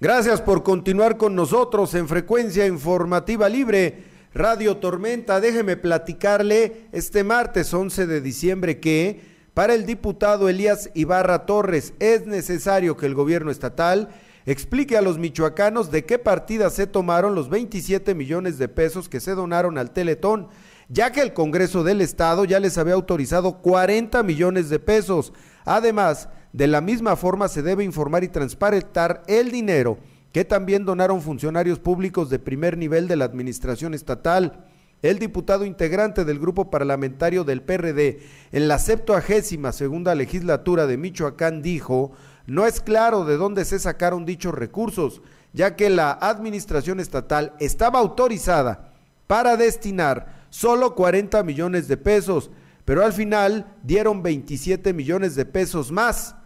Gracias por continuar con nosotros en Frecuencia Informativa Libre. Radio Tormenta, déjeme platicarle este martes 11 de diciembre que para el diputado Elías Ibarra Torres es necesario que el gobierno estatal explique a los michoacanos de qué partida se tomaron los 27 millones de pesos que se donaron al Teletón, ya que el Congreso del Estado ya les había autorizado 40 millones de pesos. Además, de la misma forma, se debe informar y transparentar el dinero que también donaron funcionarios públicos de primer nivel de la Administración Estatal. El diputado integrante del grupo parlamentario del PRD en la 72 segunda legislatura de Michoacán dijo, no es claro de dónde se sacaron dichos recursos, ya que la administración estatal estaba autorizada para destinar solo 40 millones de pesos, pero al final dieron 27 millones de pesos más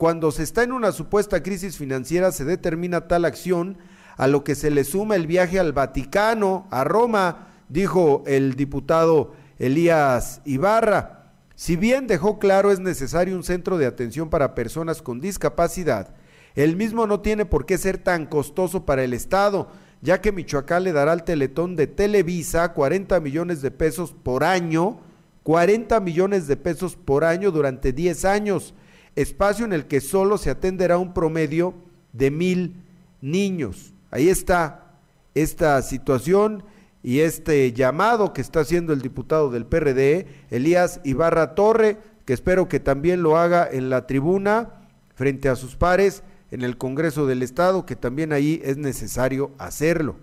cuando se está en una supuesta crisis financiera se determina tal acción, a lo que se le suma el viaje al Vaticano, a Roma, dijo el diputado Elías Ibarra. Si bien dejó claro es necesario un centro de atención para personas con discapacidad, el mismo no tiene por qué ser tan costoso para el Estado, ya que Michoacán le dará al Teletón de Televisa 40 millones de pesos por año, 40 millones de pesos por año durante 10 años espacio en el que solo se atenderá un promedio de mil niños. Ahí está esta situación y este llamado que está haciendo el diputado del PRD, Elías Ibarra Torre, que espero que también lo haga en la tribuna frente a sus pares en el Congreso del Estado, que también ahí es necesario hacerlo.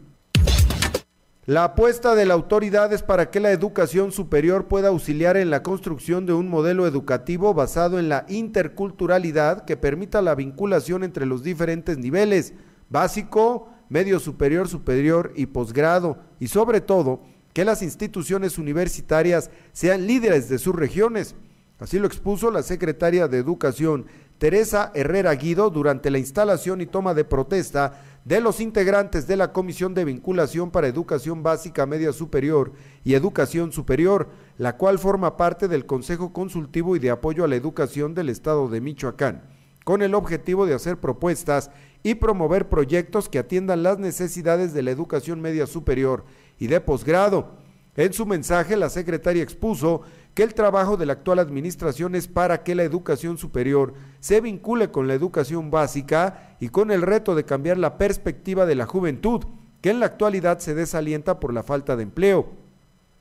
La apuesta de la autoridad es para que la educación superior pueda auxiliar en la construcción de un modelo educativo basado en la interculturalidad que permita la vinculación entre los diferentes niveles, básico, medio superior, superior y posgrado, y sobre todo que las instituciones universitarias sean líderes de sus regiones. Así lo expuso la secretaria de Educación, Teresa Herrera Guido durante la instalación y toma de protesta de los integrantes de la Comisión de Vinculación para Educación Básica Media Superior y Educación Superior, la cual forma parte del Consejo Consultivo y de Apoyo a la Educación del Estado de Michoacán, con el objetivo de hacer propuestas y promover proyectos que atiendan las necesidades de la educación media superior y de posgrado. En su mensaje, la secretaria expuso que el trabajo de la actual administración es para que la educación superior se vincule con la educación básica y con el reto de cambiar la perspectiva de la juventud, que en la actualidad se desalienta por la falta de empleo.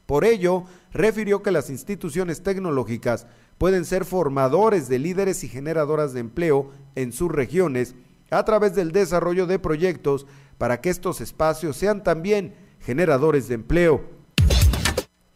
Por ello, refirió que las instituciones tecnológicas pueden ser formadores de líderes y generadoras de empleo en sus regiones a través del desarrollo de proyectos para que estos espacios sean también generadores de empleo.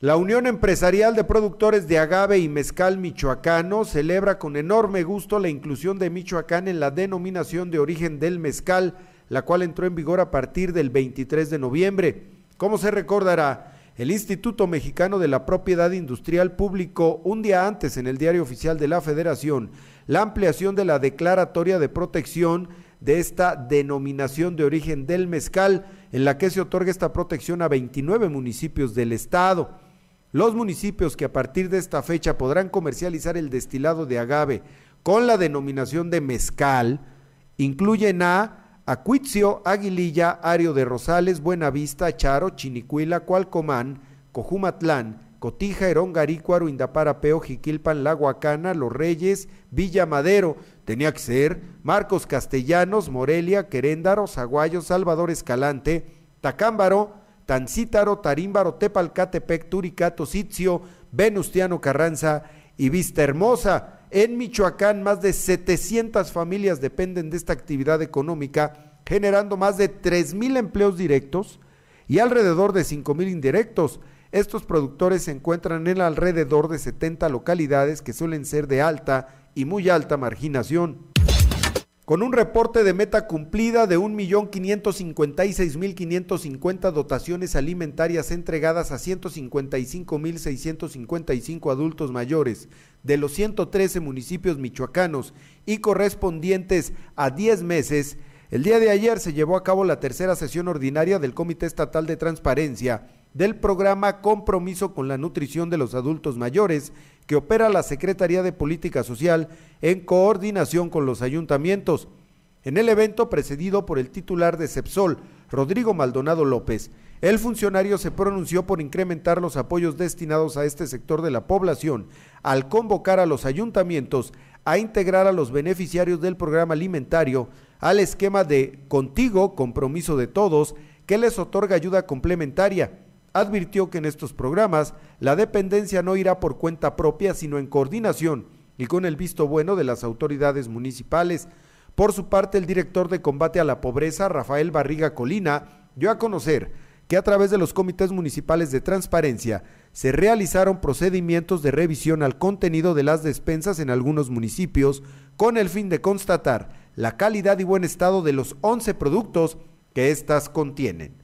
La Unión Empresarial de Productores de Agave y Mezcal Michoacano celebra con enorme gusto la inclusión de Michoacán en la denominación de origen del mezcal, la cual entró en vigor a partir del 23 de noviembre. Como se recordará, el Instituto Mexicano de la Propiedad Industrial publicó un día antes en el Diario Oficial de la Federación la ampliación de la declaratoria de protección de esta denominación de origen del mezcal, en la que se otorga esta protección a 29 municipios del estado. Los municipios que a partir de esta fecha podrán comercializar el destilado de agave con la denominación de mezcal incluyen a Acuitzio, Aguililla, Ario de Rosales, Buenavista, Charo, Chinicuila, Cualcomán, Cojumatlán, Cotija, Herón, Garícuaro, Indaparapeo, Jiquilpan, La Huacana, Los Reyes, Villa Madero, tenía que ser Marcos Castellanos, Morelia, Queréndaro, Zaguayo, Salvador Escalante, Tacámbaro, Tancítaro, Tarímbaro, Tepalcatepec, Turicato, Sitio, Venustiano Carranza y Vista Hermosa. En Michoacán, más de 700 familias dependen de esta actividad económica, generando más de 3.000 empleos directos y alrededor de 5.000 indirectos. Estos productores se encuentran en alrededor de 70 localidades que suelen ser de alta y muy alta marginación con un reporte de meta cumplida de 1.556.550 dotaciones alimentarias entregadas a 155.655 adultos mayores de los 113 municipios michoacanos y correspondientes a 10 meses el día de ayer se llevó a cabo la tercera sesión ordinaria del Comité Estatal de Transparencia del programa Compromiso con la Nutrición de los Adultos Mayores, que opera la Secretaría de Política Social en coordinación con los ayuntamientos. En el evento precedido por el titular de CEPSOL, Rodrigo Maldonado López, el funcionario se pronunció por incrementar los apoyos destinados a este sector de la población al convocar a los ayuntamientos a integrar a los beneficiarios del programa alimentario al esquema de Contigo, Compromiso de Todos, que les otorga ayuda complementaria. Advirtió que en estos programas la dependencia no irá por cuenta propia, sino en coordinación y con el visto bueno de las autoridades municipales. Por su parte, el director de combate a la pobreza, Rafael Barriga Colina, dio a conocer que a través de los comités municipales de transparencia se realizaron procedimientos de revisión al contenido de las despensas en algunos municipios con el fin de constatar la calidad y buen estado de los 11 productos que éstas contienen.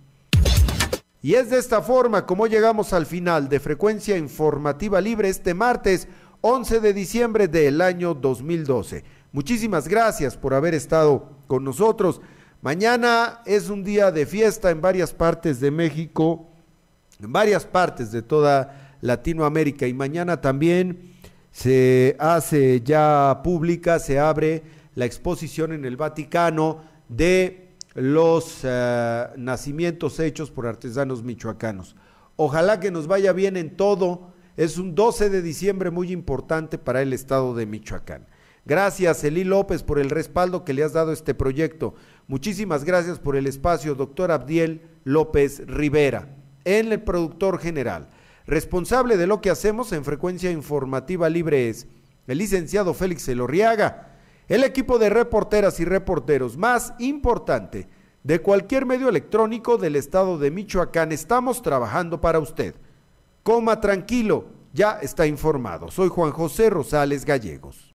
Y es de esta forma como llegamos al final de Frecuencia Informativa Libre este martes 11 de diciembre del año 2012. Muchísimas gracias por haber estado con nosotros. Mañana es un día de fiesta en varias partes de México, en varias partes de toda Latinoamérica y mañana también se hace ya pública, se abre la exposición en el Vaticano de los eh, nacimientos hechos por artesanos michoacanos. Ojalá que nos vaya bien en todo. Es un 12 de diciembre muy importante para el estado de Michoacán. Gracias, Eli López, por el respaldo que le has dado a este proyecto. Muchísimas gracias por el espacio, doctor Abdiel López Rivera, en el productor general. Responsable de lo que hacemos en frecuencia informativa libre es el licenciado Félix Elorriaga el equipo de reporteras y reporteros más importante de cualquier medio electrónico del estado de Michoacán. Estamos trabajando para usted. Coma tranquilo, ya está informado. Soy Juan José Rosales Gallegos.